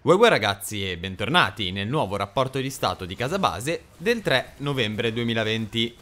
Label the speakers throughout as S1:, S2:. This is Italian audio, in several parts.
S1: Uè uè ragazzi e bentornati nel nuovo rapporto di stato di Casa Base del 3 novembre 2020.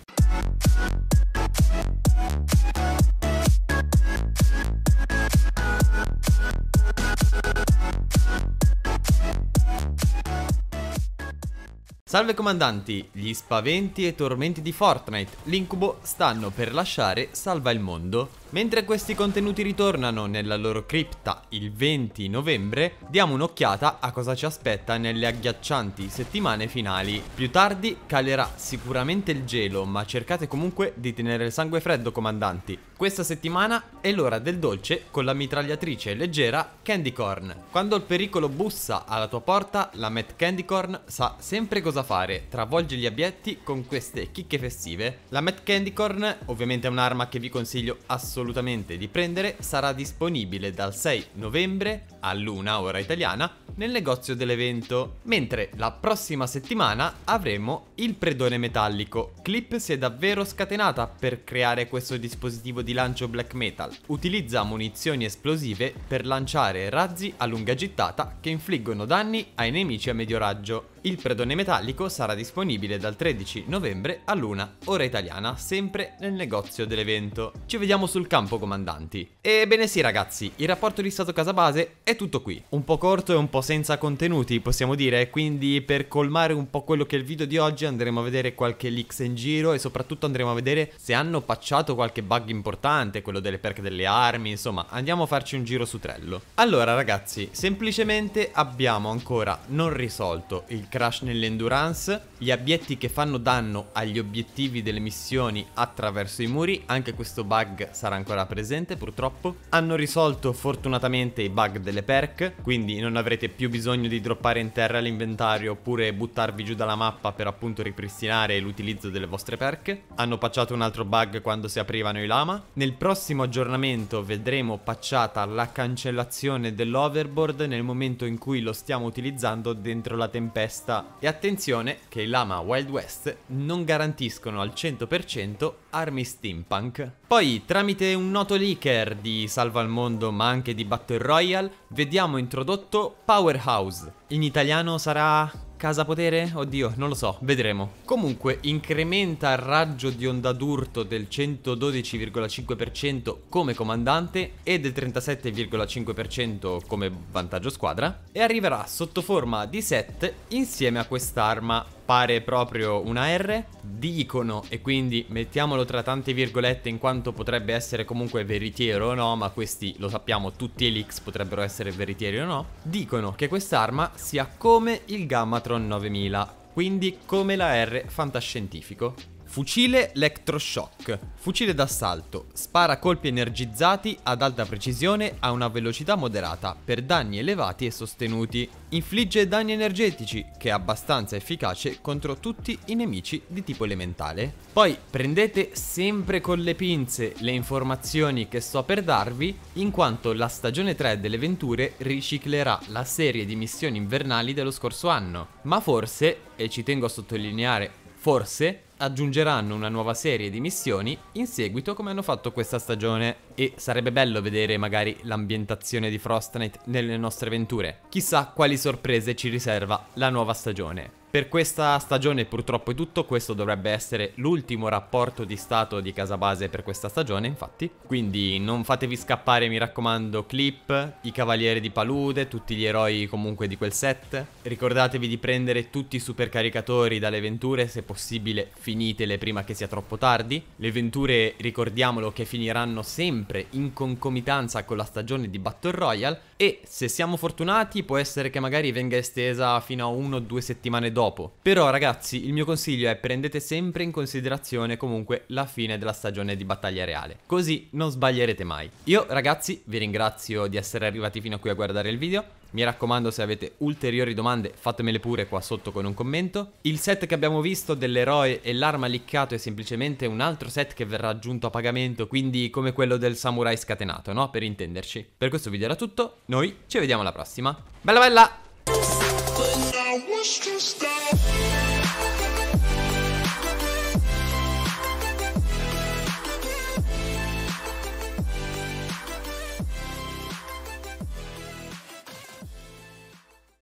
S1: Salve comandanti, gli spaventi e tormenti di Fortnite, l'incubo stanno per lasciare Salva il Mondo Mentre questi contenuti ritornano nella loro cripta il 20 novembre, diamo un'occhiata a cosa ci aspetta nelle agghiaccianti settimane finali. Più tardi calerà sicuramente il gelo, ma cercate comunque di tenere il sangue freddo comandanti. Questa settimana è l'ora del dolce con la mitragliatrice leggera Candy Corn. Quando il pericolo bussa alla tua porta, la Met Candy Corn sa sempre cosa fare, travolge gli abietti con queste chicche festive. La Met Candy Corn ovviamente è un'arma che vi consiglio assolutamente assolutamente di prendere sarà disponibile dal 6 novembre all'una ora italiana nel negozio dell'evento, mentre la prossima settimana avremo il predone metallico. Clip si è davvero scatenata per creare questo dispositivo di lancio black metal. Utilizza munizioni esplosive per lanciare razzi a lunga gittata che infliggono danni ai nemici a medio raggio. Il predone metallico sarà disponibile dal 13 novembre all'1 ora italiana, sempre nel negozio dell'evento. Ci vediamo sul campo comandanti. Ebbene sì ragazzi, il rapporto di Stato Casa Base è tutto qui, un po' corto e un po' senza contenuti possiamo dire, quindi per colmare un po' quello che è il video di oggi andremo a vedere qualche leaks in giro e soprattutto andremo a vedere se hanno patchato qualche bug importante, quello delle perche delle armi, insomma andiamo a farci un giro su Trello. Allora ragazzi, semplicemente abbiamo ancora non risolto il crash nell'endurance, gli abietti che fanno danno agli obiettivi delle missioni attraverso i muri, anche questo bug sarà ancora presente purtroppo, hanno risolto fortunatamente i bug delle perk, quindi non avrete più bisogno di droppare in terra l'inventario oppure buttarvi giù dalla mappa per appunto ripristinare l'utilizzo delle vostre perk. Hanno patchato un altro bug quando si aprivano i lama. Nel prossimo aggiornamento vedremo patchata la cancellazione dell'overboard nel momento in cui lo stiamo utilizzando dentro la tempesta. E attenzione che i lama Wild West non garantiscono al 100% armi steampunk. Poi, tramite un noto leaker di Salva al Mondo ma anche di Battle Royale, vediamo introdotto Powerhouse. In italiano sarà Casa potere? Oddio, non lo so, vedremo. Comunque incrementa il raggio di onda d'urto del 112,5% come comandante e del 37,5% come vantaggio squadra e arriverà sotto forma di set insieme a quest'arma appare proprio una R, dicono, e quindi mettiamolo tra tante virgolette in quanto potrebbe essere comunque veritiero o no, ma questi lo sappiamo, tutti Elix potrebbero essere veritieri o no, dicono che quest'arma sia come il Gammatron 9000, quindi come la R fantascientifico. Fucile Electroshock. Fucile d'assalto. Spara colpi energizzati ad alta precisione a una velocità moderata per danni elevati e sostenuti. Infligge danni energetici, che è abbastanza efficace contro tutti i nemici di tipo elementale. Poi prendete sempre con le pinze le informazioni che sto per darvi, in quanto la stagione 3 delle Venture riciclerà la serie di missioni invernali dello scorso anno. Ma forse, e ci tengo a sottolineare, forse aggiungeranno una nuova serie di missioni in seguito come hanno fatto questa stagione e sarebbe bello vedere magari l'ambientazione di Frostnet nelle nostre avventure. Chissà quali sorprese ci riserva la nuova stagione. Per questa stagione purtroppo è tutto, questo dovrebbe essere l'ultimo rapporto di stato di Casabase per questa stagione infatti, quindi non fatevi scappare mi raccomando Clip, i Cavalieri di Palude, tutti gli eroi comunque di quel set, ricordatevi di prendere tutti i supercaricatori dalle venture, se possibile finitele prima che sia troppo tardi, le venture ricordiamolo che finiranno sempre in concomitanza con la stagione di Battle Royale e se siamo fortunati può essere che magari venga estesa fino a 1 o due settimane dopo dopo. Però ragazzi, il mio consiglio è prendete sempre in considerazione comunque la fine della stagione di Battaglia Reale. Così non sbaglierete mai. Io ragazzi vi ringrazio di essere arrivati fino a qui a guardare il video. Mi raccomando se avete ulteriori domande fatemele pure qua sotto con un commento. Il set che abbiamo visto dell'eroe e l'arma liccato è semplicemente un altro set che verrà aggiunto a pagamento, quindi come quello del samurai scatenato, no? Per intenderci. Per questo video era tutto, noi ci vediamo alla prossima. Bella bella!